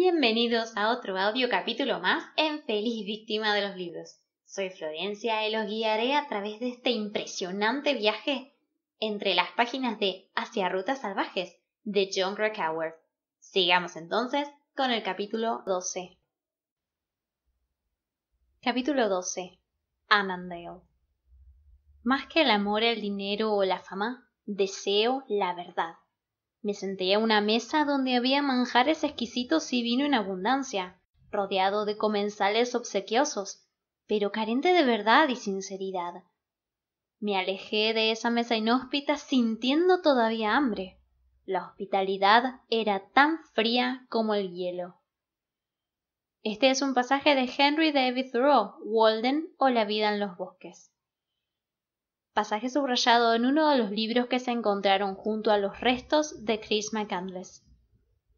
Bienvenidos a otro audio capítulo más en Feliz Víctima de los Libros. Soy Florencia y los guiaré a través de este impresionante viaje entre las páginas de Hacia Rutas Salvajes de John Krakauer. Sigamos entonces con el capítulo 12. Capítulo 12. Annandale. Más que el amor, el dinero o la fama, deseo la verdad. Me senté a una mesa donde había manjares exquisitos y vino en abundancia, rodeado de comensales obsequiosos, pero carente de verdad y sinceridad. Me alejé de esa mesa inhóspita sintiendo todavía hambre. La hospitalidad era tan fría como el hielo. Este es un pasaje de Henry David Thoreau, Walden o La vida en los bosques pasaje subrayado en uno de los libros que se encontraron junto a los restos de Chris McCandless.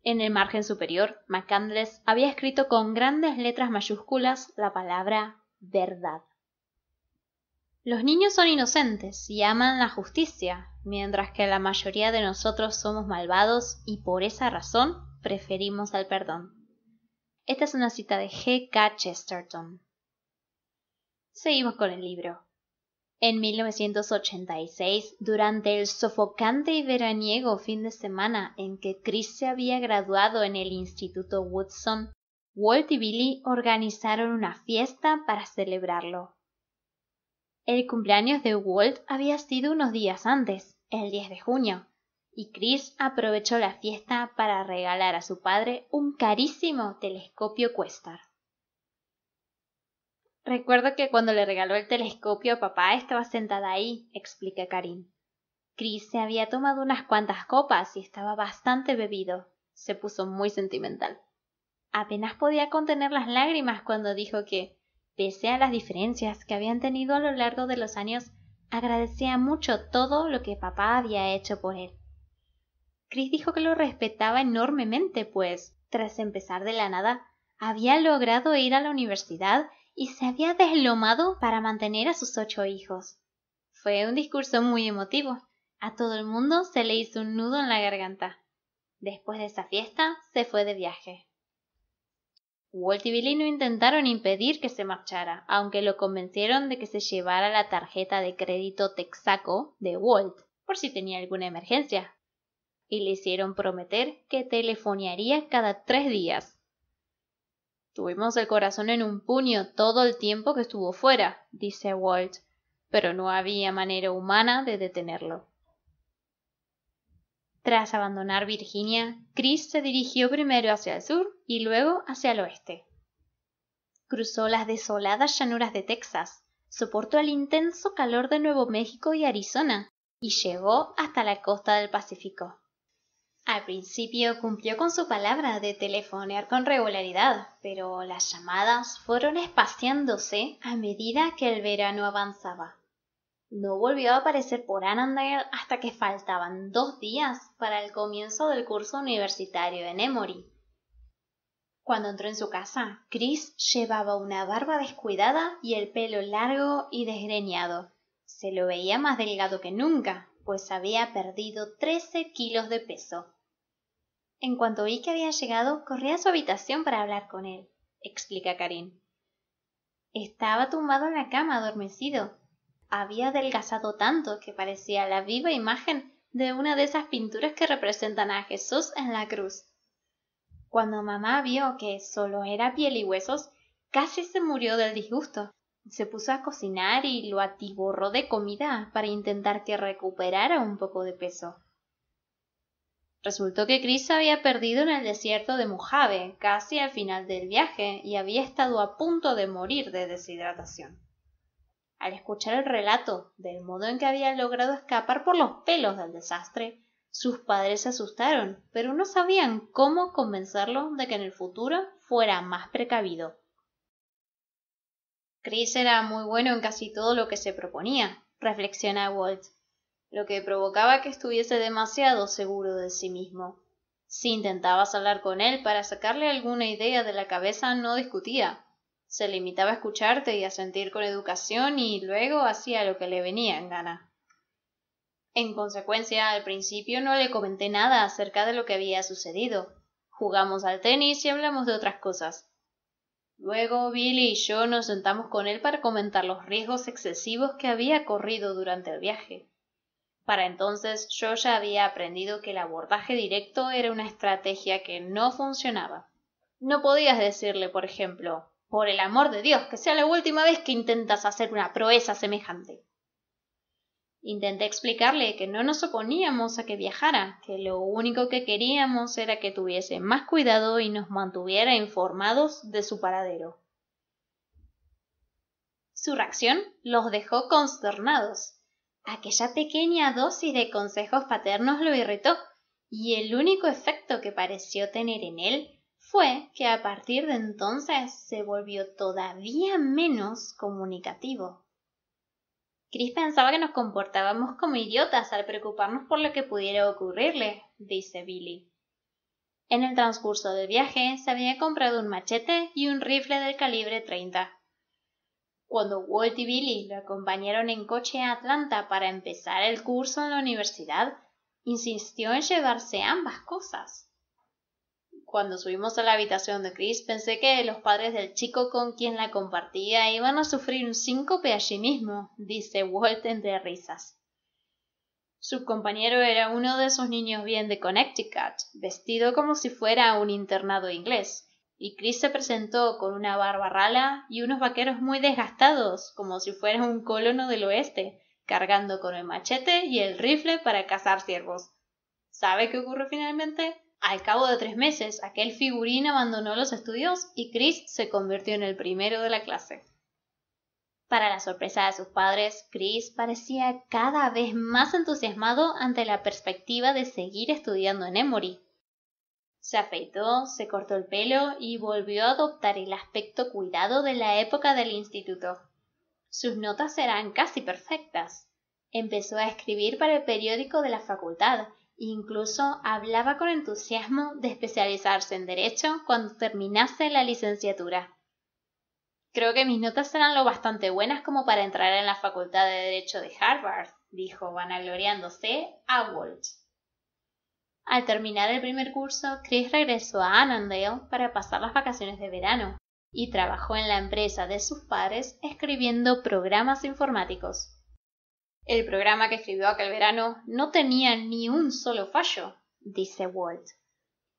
En el margen superior, McCandless había escrito con grandes letras mayúsculas la palabra verdad. Los niños son inocentes y aman la justicia, mientras que la mayoría de nosotros somos malvados y por esa razón preferimos al perdón. Esta es una cita de G. K. Chesterton. Seguimos con el libro. En 1986, durante el sofocante y veraniego fin de semana en que Chris se había graduado en el Instituto Woodson, Walt y Billy organizaron una fiesta para celebrarlo. El cumpleaños de Walt había sido unos días antes, el 10 de junio, y Chris aprovechó la fiesta para regalar a su padre un carísimo telescopio Cuestar. Recuerdo que cuando le regaló el telescopio a papá estaba sentada ahí, explica Karim. Chris se había tomado unas cuantas copas y estaba bastante bebido. Se puso muy sentimental. Apenas podía contener las lágrimas cuando dijo que, pese a las diferencias que habían tenido a lo largo de los años, agradecía mucho todo lo que papá había hecho por él. Chris dijo que lo respetaba enormemente, pues, tras empezar de la nada, había logrado ir a la universidad y se había deslomado para mantener a sus ocho hijos. Fue un discurso muy emotivo. A todo el mundo se le hizo un nudo en la garganta. Después de esa fiesta, se fue de viaje. Walt y Billy no intentaron impedir que se marchara, aunque lo convencieron de que se llevara la tarjeta de crédito Texaco de Walt, por si tenía alguna emergencia, y le hicieron prometer que telefonearía cada tres días, Tuvimos el corazón en un puño todo el tiempo que estuvo fuera, dice Walt, pero no había manera humana de detenerlo. Tras abandonar Virginia, Chris se dirigió primero hacia el sur y luego hacia el oeste. Cruzó las desoladas llanuras de Texas, soportó el intenso calor de Nuevo México y Arizona y llegó hasta la costa del Pacífico. Al principio cumplió con su palabra de telefonear con regularidad, pero las llamadas fueron espaciándose a medida que el verano avanzaba. No volvió a aparecer por Annandale hasta que faltaban dos días para el comienzo del curso universitario en Emory. Cuando entró en su casa, Chris llevaba una barba descuidada y el pelo largo y desgreñado. Se lo veía más delgado que nunca, pues había perdido 13 kilos de peso. En cuanto vi que había llegado, corrí a su habitación para hablar con él, explica Karin. Estaba tumbado en la cama, adormecido. Había adelgazado tanto que parecía la viva imagen de una de esas pinturas que representan a Jesús en la cruz. Cuando mamá vio que solo era piel y huesos, casi se murió del disgusto. Se puso a cocinar y lo atiborró de comida para intentar que recuperara un poco de peso. Resultó que Chris había perdido en el desierto de Mojave, casi al final del viaje, y había estado a punto de morir de deshidratación. Al escuchar el relato del modo en que había logrado escapar por los pelos del desastre, sus padres se asustaron, pero no sabían cómo convencerlo de que en el futuro fuera más precavido. Chris era muy bueno en casi todo lo que se proponía, reflexiona Walt, lo que provocaba que estuviese demasiado seguro de sí mismo. Si intentabas hablar con él para sacarle alguna idea de la cabeza, no discutía. Se limitaba a escucharte y a sentir con educación y luego hacía lo que le venía en gana. En consecuencia, al principio no le comenté nada acerca de lo que había sucedido. Jugamos al tenis y hablamos de otras cosas. Luego Billy y yo nos sentamos con él para comentar los riesgos excesivos que había corrido durante el viaje. Para entonces yo ya había aprendido que el abordaje directo era una estrategia que no funcionaba. No podías decirle, por ejemplo, por el amor de Dios, que sea la última vez que intentas hacer una proeza semejante. Intenté explicarle que no nos oponíamos a que viajara, que lo único que queríamos era que tuviese más cuidado y nos mantuviera informados de su paradero. Su reacción los dejó consternados. Aquella pequeña dosis de consejos paternos lo irritó, y el único efecto que pareció tener en él fue que a partir de entonces se volvió todavía menos comunicativo. Chris pensaba que nos comportábamos como idiotas al preocuparnos por lo que pudiera ocurrirle, dice Billy. En el transcurso del viaje se había comprado un machete y un rifle del calibre 30. Cuando Walt y Billy lo acompañaron en coche a Atlanta para empezar el curso en la universidad, insistió en llevarse ambas cosas. Cuando subimos a la habitación de Chris, pensé que los padres del chico con quien la compartía iban a sufrir un síncope allí mismo, dice Walt entre risas. Su compañero era uno de esos niños bien de Connecticut, vestido como si fuera un internado inglés, y Chris se presentó con una barba rala y unos vaqueros muy desgastados, como si fuera un colono del oeste, cargando con el machete y el rifle para cazar ciervos. ¿Sabe qué ocurre finalmente? Al cabo de tres meses, aquel figurín abandonó los estudios y Chris se convirtió en el primero de la clase. Para la sorpresa de sus padres, Chris parecía cada vez más entusiasmado ante la perspectiva de seguir estudiando en Emory. Se afeitó, se cortó el pelo y volvió a adoptar el aspecto cuidado de la época del instituto. Sus notas eran casi perfectas. Empezó a escribir para el periódico de la facultad Incluso hablaba con entusiasmo de especializarse en Derecho cuando terminase la licenciatura. Creo que mis notas serán lo bastante buenas como para entrar en la Facultad de Derecho de Harvard, dijo vanagloriándose a Walt. Al terminar el primer curso, Chris regresó a Annandale para pasar las vacaciones de verano y trabajó en la empresa de sus padres escribiendo programas informáticos. El programa que escribió aquel verano no tenía ni un solo fallo, dice Walt.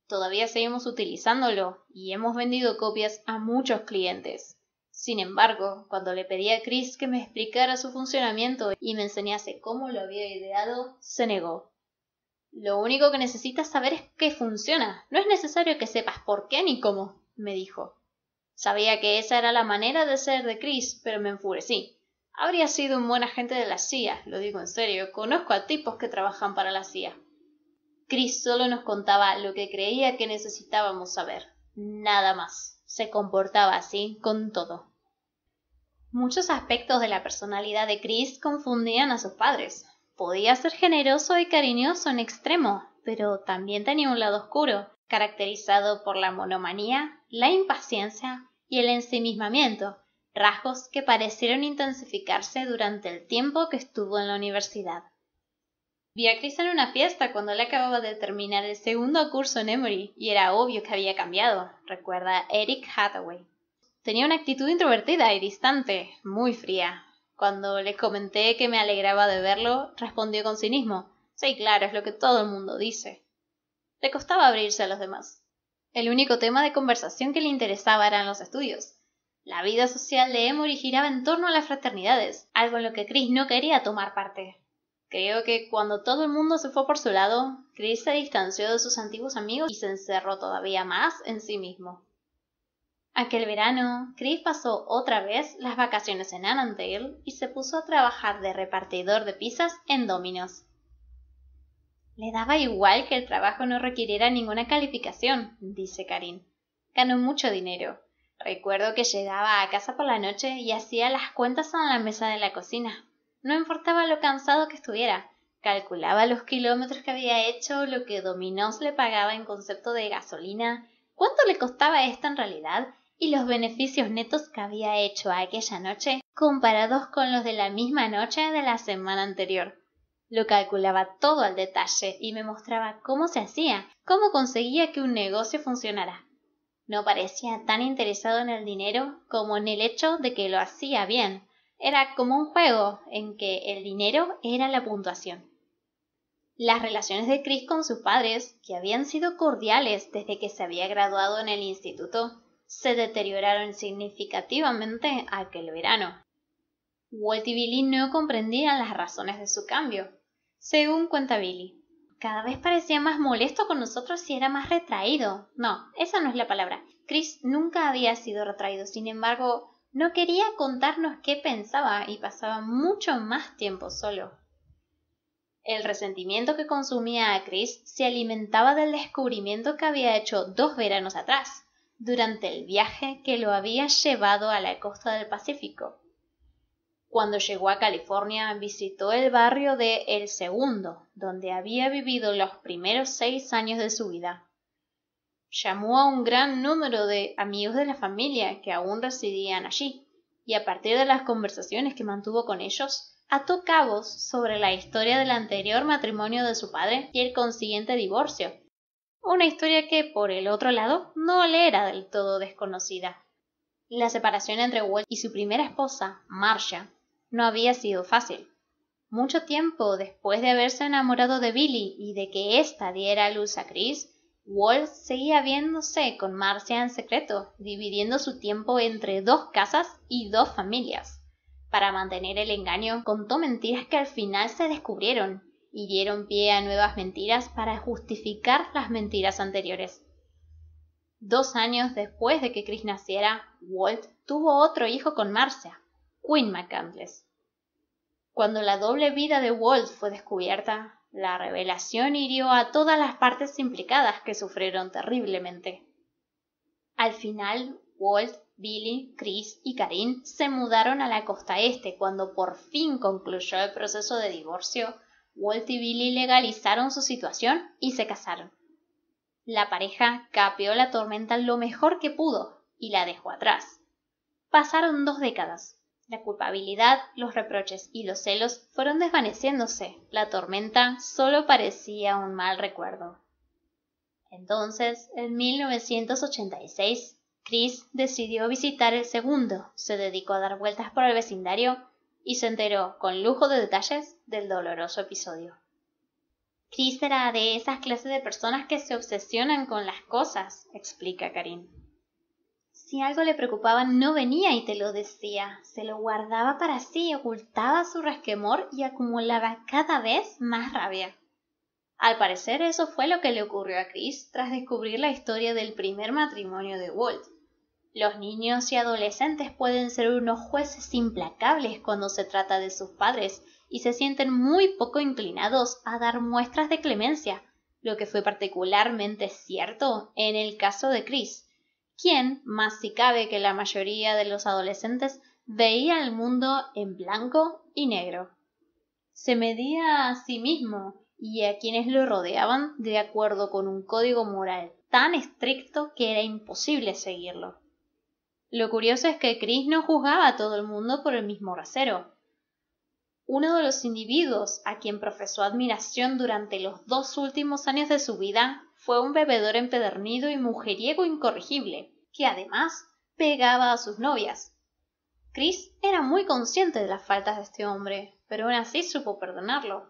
Todavía seguimos utilizándolo y hemos vendido copias a muchos clientes. Sin embargo, cuando le pedí a Chris que me explicara su funcionamiento y me enseñase cómo lo había ideado, se negó. Lo único que necesitas saber es que funciona. No es necesario que sepas por qué ni cómo, me dijo. Sabía que esa era la manera de ser de Chris, pero me enfurecí. Habría sido un buen agente de la CIA, lo digo en serio, conozco a tipos que trabajan para la CIA. Chris solo nos contaba lo que creía que necesitábamos saber, nada más. Se comportaba así con todo. Muchos aspectos de la personalidad de Chris confundían a sus padres. Podía ser generoso y cariñoso en extremo, pero también tenía un lado oscuro, caracterizado por la monomanía, la impaciencia y el ensimismamiento, rasgos que parecieron intensificarse durante el tiempo que estuvo en la universidad. Vi a Chris en una fiesta cuando le acababa de terminar el segundo curso en Emory y era obvio que había cambiado, recuerda Eric Hathaway. Tenía una actitud introvertida y distante, muy fría. Cuando le comenté que me alegraba de verlo, respondió con cinismo: Sí, claro, es lo que todo el mundo dice. Le costaba abrirse a los demás. El único tema de conversación que le interesaba eran los estudios, la vida social de Emory giraba en torno a las fraternidades, algo en lo que Chris no quería tomar parte. Creo que cuando todo el mundo se fue por su lado, Chris se distanció de sus antiguos amigos y se encerró todavía más en sí mismo. Aquel verano, Chris pasó otra vez las vacaciones en Annandale y se puso a trabajar de repartidor de pizzas en Domino's. Le daba igual que el trabajo no requiriera ninguna calificación, dice Karin. Ganó mucho dinero, Recuerdo que llegaba a casa por la noche y hacía las cuentas en la mesa de la cocina. No importaba lo cansado que estuviera, calculaba los kilómetros que había hecho, lo que Dominos le pagaba en concepto de gasolina, cuánto le costaba esto en realidad y los beneficios netos que había hecho aquella noche comparados con los de la misma noche de la semana anterior. Lo calculaba todo al detalle y me mostraba cómo se hacía, cómo conseguía que un negocio funcionara. No parecía tan interesado en el dinero como en el hecho de que lo hacía bien. Era como un juego en que el dinero era la puntuación. Las relaciones de Chris con sus padres, que habían sido cordiales desde que se había graduado en el instituto, se deterioraron significativamente aquel verano. Walt y Billy no comprendían las razones de su cambio. Según cuenta Billy, cada vez parecía más molesto con nosotros y era más retraído. No, esa no es la palabra. Chris nunca había sido retraído, sin embargo, no quería contarnos qué pensaba y pasaba mucho más tiempo solo. El resentimiento que consumía a Chris se alimentaba del descubrimiento que había hecho dos veranos atrás, durante el viaje que lo había llevado a la costa del Pacífico. Cuando llegó a California visitó el barrio de El Segundo, donde había vivido los primeros seis años de su vida. Llamó a un gran número de amigos de la familia que aún residían allí, y a partir de las conversaciones que mantuvo con ellos, ató cabos sobre la historia del anterior matrimonio de su padre y el consiguiente divorcio, una historia que, por el otro lado, no le era del todo desconocida. La separación entre Walt y su primera esposa, Marcia, no había sido fácil. Mucho tiempo después de haberse enamorado de Billy y de que ésta diera luz a Chris, Walt seguía viéndose con Marcia en secreto, dividiendo su tiempo entre dos casas y dos familias, para mantener el engaño contó mentiras que al final se descubrieron y dieron pie a nuevas mentiras para justificar las mentiras anteriores. Dos años después de que Chris naciera, Walt tuvo otro hijo con Marcia, Queen McCandless. Cuando la doble vida de Walt fue descubierta, la revelación hirió a todas las partes implicadas que sufrieron terriblemente. Al final, Walt, Billy, Chris y Karin se mudaron a la costa este cuando por fin concluyó el proceso de divorcio. Walt y Billy legalizaron su situación y se casaron. La pareja capeó la tormenta lo mejor que pudo y la dejó atrás. Pasaron dos décadas, la culpabilidad, los reproches y los celos fueron desvaneciéndose. La tormenta solo parecía un mal recuerdo. Entonces, en 1986, Chris decidió visitar el segundo, se dedicó a dar vueltas por el vecindario y se enteró con lujo de detalles del doloroso episodio. Chris era de esas clases de personas que se obsesionan con las cosas, explica Karin. Si algo le preocupaba, no venía y te lo decía, se lo guardaba para sí, ocultaba su resquemor y acumulaba cada vez más rabia. Al parecer eso fue lo que le ocurrió a Chris tras descubrir la historia del primer matrimonio de Walt. Los niños y adolescentes pueden ser unos jueces implacables cuando se trata de sus padres y se sienten muy poco inclinados a dar muestras de clemencia, lo que fue particularmente cierto en el caso de Chris, quien, más si cabe que la mayoría de los adolescentes, veía el mundo en blanco y negro. Se medía a sí mismo y a quienes lo rodeaban de acuerdo con un código moral tan estricto que era imposible seguirlo. Lo curioso es que Chris no juzgaba a todo el mundo por el mismo rasero. Uno de los individuos a quien profesó admiración durante los dos últimos años de su vida fue un bebedor empedernido y mujeriego incorregible, que además pegaba a sus novias. Chris era muy consciente de las faltas de este hombre, pero aún así supo perdonarlo.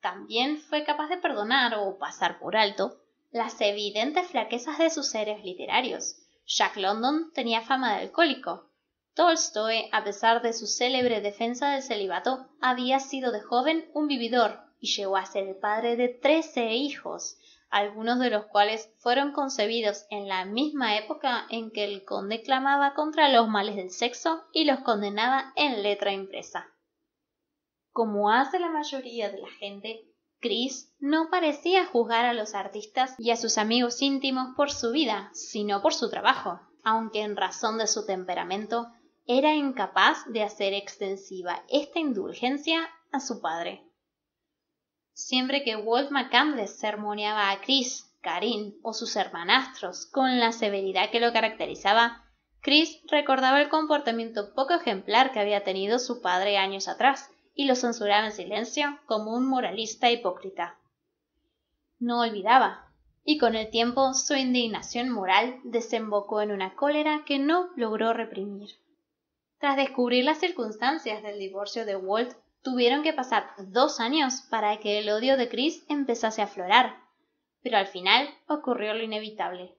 También fue capaz de perdonar o pasar por alto las evidentes flaquezas de sus seres literarios. Jack London tenía fama de alcohólico. Tolstoy, a pesar de su célebre defensa del celibato, había sido de joven un vividor y llegó a ser el padre de trece hijos, algunos de los cuales fueron concebidos en la misma época en que el conde clamaba contra los males del sexo y los condenaba en letra impresa. Como hace la mayoría de la gente, Chris no parecía juzgar a los artistas y a sus amigos íntimos por su vida, sino por su trabajo, aunque en razón de su temperamento era incapaz de hacer extensiva esta indulgencia a su padre siempre que Walt McCandless sermoneaba a Chris, Karin o sus hermanastros con la severidad que lo caracterizaba, Chris recordaba el comportamiento poco ejemplar que había tenido su padre años atrás y lo censuraba en silencio como un moralista hipócrita. No olvidaba, y con el tiempo su indignación moral desembocó en una cólera que no logró reprimir. Tras descubrir las circunstancias del divorcio de Walt Tuvieron que pasar dos años para que el odio de Chris empezase a aflorar, pero al final ocurrió lo inevitable.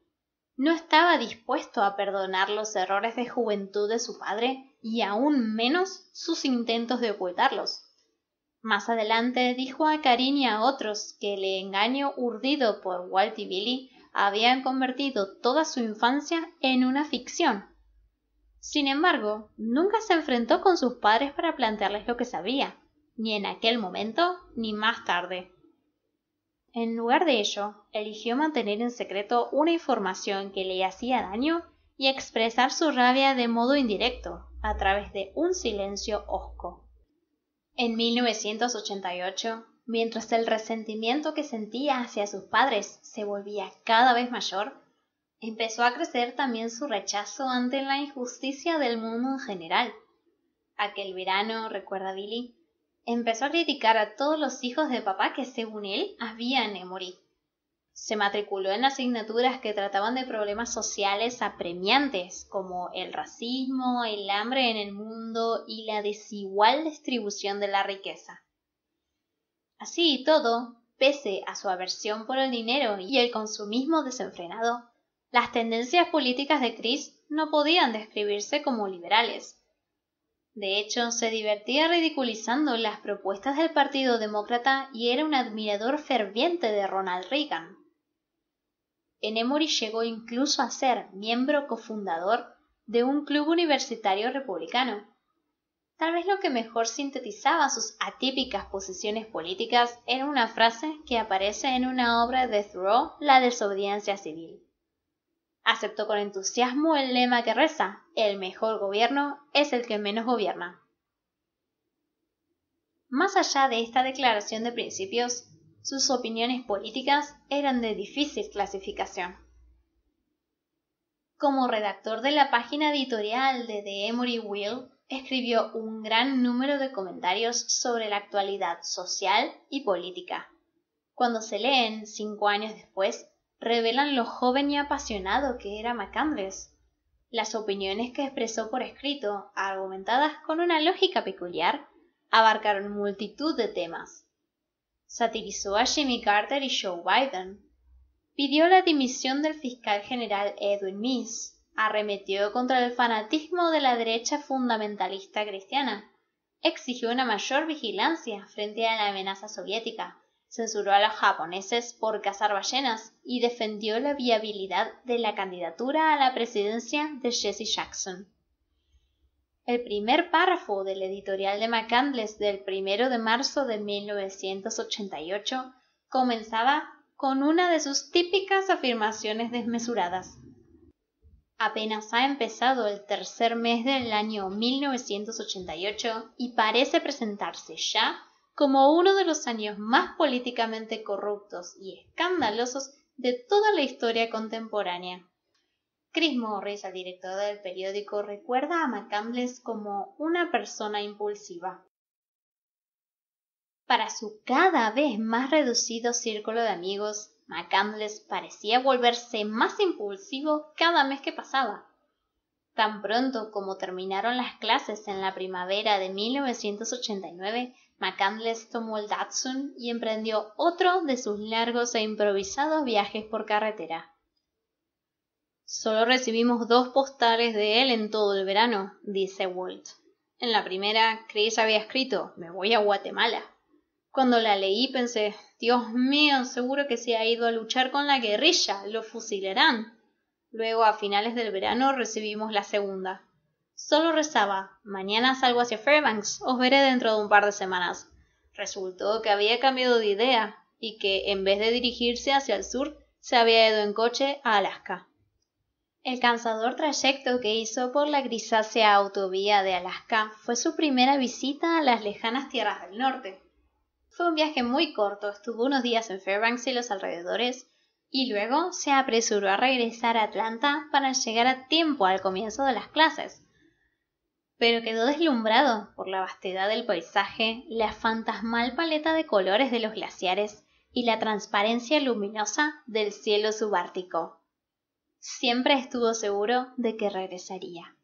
No estaba dispuesto a perdonar los errores de juventud de su padre y aún menos sus intentos de ocultarlos. Más adelante dijo a Karin y a otros que el engaño urdido por Walt y Billy habían convertido toda su infancia en una ficción. Sin embargo, nunca se enfrentó con sus padres para plantearles lo que sabía ni en aquel momento ni más tarde. En lugar de ello, eligió mantener en secreto una información que le hacía daño y expresar su rabia de modo indirecto, a través de un silencio hosco. En 1988, mientras el resentimiento que sentía hacia sus padres se volvía cada vez mayor, empezó a crecer también su rechazo ante la injusticia del mundo en general. Aquel verano, recuerda Billy, empezó a criticar a todos los hijos de papá que, según él, habían en Se matriculó en asignaturas que trataban de problemas sociales apremiantes, como el racismo, el hambre en el mundo y la desigual distribución de la riqueza. Así y todo, pese a su aversión por el dinero y el consumismo desenfrenado, las tendencias políticas de Chris no podían describirse como liberales, de hecho, se divertía ridiculizando las propuestas del Partido Demócrata y era un admirador ferviente de Ronald Reagan. En Emory llegó incluso a ser miembro cofundador de un club universitario republicano. Tal vez lo que mejor sintetizaba sus atípicas posiciones políticas era una frase que aparece en una obra de Thoreau, La desobediencia civil aceptó con entusiasmo el lema que reza, el mejor gobierno es el que menos gobierna. Más allá de esta declaración de principios, sus opiniones políticas eran de difícil clasificación. Como redactor de la página editorial de The Emory Will, escribió un gran número de comentarios sobre la actualidad social y política. Cuando se leen cinco años después, revelan lo joven y apasionado que era MacAndrews. las opiniones que expresó por escrito, argumentadas con una lógica peculiar, abarcaron multitud de temas. Satirizó a Jimmy Carter y Joe Biden. Pidió la dimisión del fiscal general Edwin Meese. Arremetió contra el fanatismo de la derecha fundamentalista cristiana. Exigió una mayor vigilancia frente a la amenaza soviética censuró a los japoneses por cazar ballenas y defendió la viabilidad de la candidatura a la presidencia de Jesse Jackson. El primer párrafo del editorial de McCandless del 1 de marzo de 1988 comenzaba con una de sus típicas afirmaciones desmesuradas. Apenas ha empezado el tercer mes del año 1988 y parece presentarse ya como uno de los años más políticamente corruptos y escandalosos de toda la historia contemporánea. Chris Morris, el director del periódico, recuerda a McCandless como una persona impulsiva. Para su cada vez más reducido círculo de amigos, McCandless parecía volverse más impulsivo cada mes que pasaba. Tan pronto como terminaron las clases en la primavera de 1989, McCandless tomó el Datsun y emprendió otro de sus largos e improvisados viajes por carretera. Solo recibimos dos postales de él en todo el verano, dice Walt. En la primera, Chris había escrito, me voy a Guatemala. Cuando la leí pensé, Dios mío, seguro que se ha ido a luchar con la guerrilla, lo fusilarán. Luego, a finales del verano, recibimos la segunda. Solo rezaba, mañana salgo hacia Fairbanks, os veré dentro de un par de semanas. Resultó que había cambiado de idea y que, en vez de dirigirse hacia el sur, se había ido en coche a Alaska. El cansador trayecto que hizo por la grisácea autovía de Alaska fue su primera visita a las lejanas tierras del norte. Fue un viaje muy corto, estuvo unos días en Fairbanks y los alrededores, y luego se apresuró a regresar a Atlanta para llegar a tiempo al comienzo de las clases. Pero quedó deslumbrado por la vastedad del paisaje, la fantasmal paleta de colores de los glaciares y la transparencia luminosa del cielo subártico. Siempre estuvo seguro de que regresaría.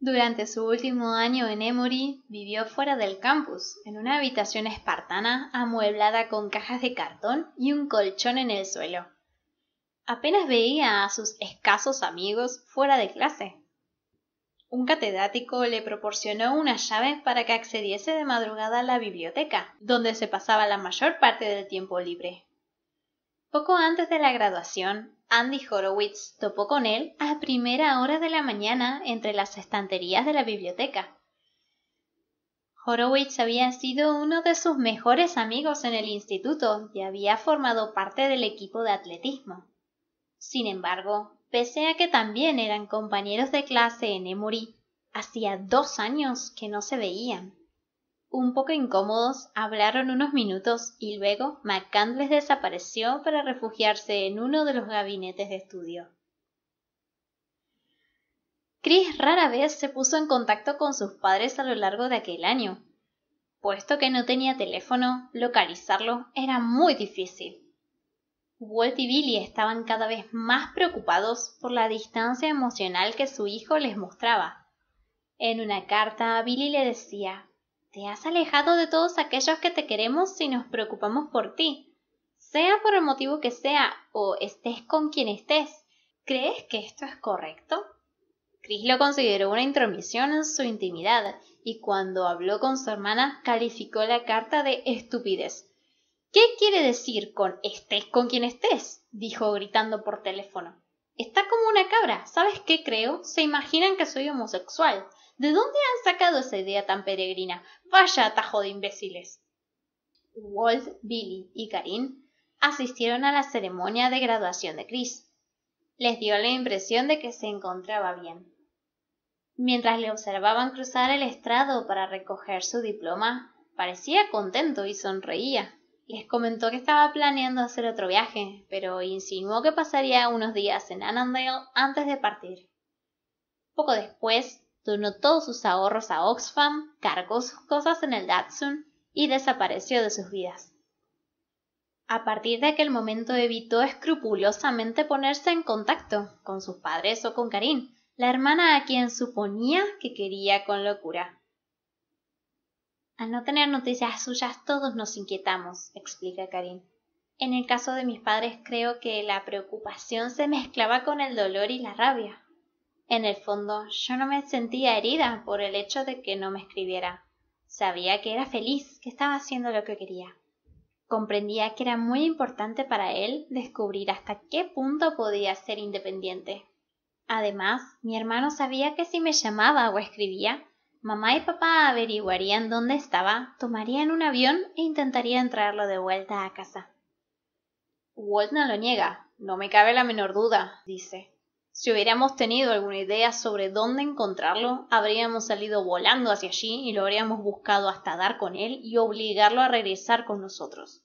Durante su último año en Emory vivió fuera del campus, en una habitación espartana amueblada con cajas de cartón y un colchón en el suelo. Apenas veía a sus escasos amigos fuera de clase. Un catedrático le proporcionó una llave para que accediese de madrugada a la biblioteca, donde se pasaba la mayor parte del tiempo libre. Poco antes de la graduación, Andy Horowitz topó con él a primera hora de la mañana entre las estanterías de la biblioteca. Horowitz había sido uno de sus mejores amigos en el instituto y había formado parte del equipo de atletismo. Sin embargo, pese a que también eran compañeros de clase en Emory, hacía dos años que no se veían un poco incómodos, hablaron unos minutos y luego McCandless desapareció para refugiarse en uno de los gabinetes de estudio. Chris rara vez se puso en contacto con sus padres a lo largo de aquel año. Puesto que no tenía teléfono, localizarlo era muy difícil. Walt y Billy estaban cada vez más preocupados por la distancia emocional que su hijo les mostraba. En una carta, Billy le decía te has alejado de todos aquellos que te queremos si nos preocupamos por ti. Sea por el motivo que sea o estés con quien estés. ¿Crees que esto es correcto? Chris lo consideró una intromisión en su intimidad y cuando habló con su hermana calificó la carta de estupidez. ¿Qué quiere decir con estés con quien estés? dijo gritando por teléfono. Está como una cabra. ¿Sabes qué creo? Se imaginan que soy homosexual. ¿De dónde han sacado esa idea tan peregrina? Vaya atajo de imbéciles. Walt, Billy y Karin asistieron a la ceremonia de graduación de Chris. Les dio la impresión de que se encontraba bien. Mientras le observaban cruzar el estrado para recoger su diploma, parecía contento y sonreía. Les comentó que estaba planeando hacer otro viaje, pero insinuó que pasaría unos días en Annandale antes de partir. Poco después, donó todos sus ahorros a Oxfam, cargó sus cosas en el Datsun y desapareció de sus vidas. A partir de aquel momento evitó escrupulosamente ponerse en contacto con sus padres o con Karin, la hermana a quien suponía que quería con locura. Al no tener noticias suyas todos nos inquietamos, explica Karin. En el caso de mis padres creo que la preocupación se mezclaba con el dolor y la rabia. En el fondo, yo no me sentía herida por el hecho de que no me escribiera. Sabía que era feliz, que estaba haciendo lo que quería. Comprendía que era muy importante para él descubrir hasta qué punto podía ser independiente. Además, mi hermano sabía que si me llamaba o escribía, mamá y papá averiguarían dónde estaba, tomarían un avión e intentarían traerlo de vuelta a casa. Walt no lo niega, no me cabe la menor duda, dice. Si hubiéramos tenido alguna idea sobre dónde encontrarlo, habríamos salido volando hacia allí y lo habríamos buscado hasta dar con él y obligarlo a regresar con nosotros.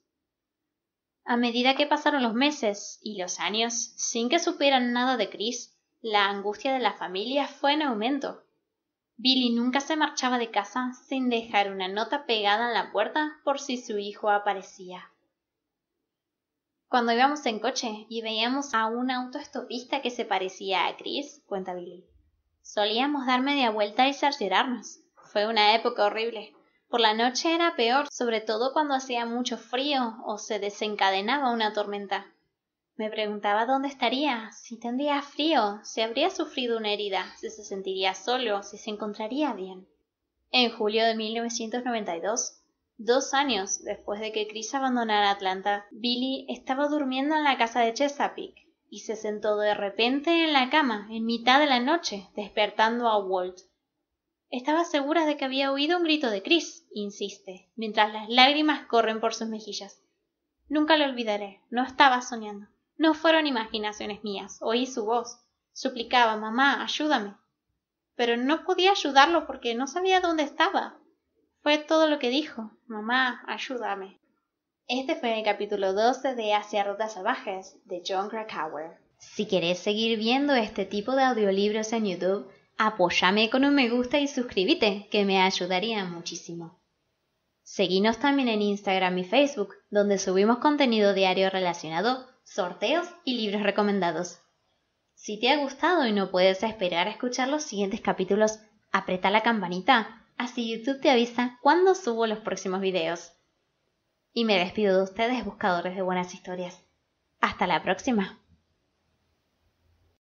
A medida que pasaron los meses y los años, sin que supieran nada de Chris, la angustia de la familia fue en aumento. Billy nunca se marchaba de casa sin dejar una nota pegada en la puerta por si su hijo aparecía. Cuando íbamos en coche y veíamos a un autoestopista que se parecía a Chris, cuenta Billy. Solíamos dar media vuelta y cerciorarnos. Fue una época horrible. Por la noche era peor, sobre todo cuando hacía mucho frío o se desencadenaba una tormenta. Me preguntaba dónde estaría, si tendría frío, si habría sufrido una herida, si se sentiría solo, si se encontraría bien. En julio de 1992, Dos años después de que Chris abandonara Atlanta, Billy estaba durmiendo en la casa de Chesapeake y se sentó de repente en la cama en mitad de la noche, despertando a Walt. Estaba segura de que había oído un grito de Chris, insiste, mientras las lágrimas corren por sus mejillas. Nunca lo olvidaré, no estaba soñando. No fueron imaginaciones mías, oí su voz. Suplicaba, mamá, ayúdame. Pero no podía ayudarlo porque no sabía dónde estaba, fue todo lo que dijo. Mamá, ayúdame. Este fue el capítulo 12 de Hacia Rutas Salvajes de John Krakauer. Si querés seguir viendo este tipo de audiolibros en YouTube, apóyame con un me gusta y suscríbete, que me ayudaría muchísimo. Seguinos también en Instagram y Facebook, donde subimos contenido diario relacionado, sorteos y libros recomendados. Si te ha gustado y no puedes esperar a escuchar los siguientes capítulos, aprieta la campanita así YouTube te avisa cuando subo los próximos videos. Y me despido de ustedes buscadores de buenas historias. Hasta la próxima.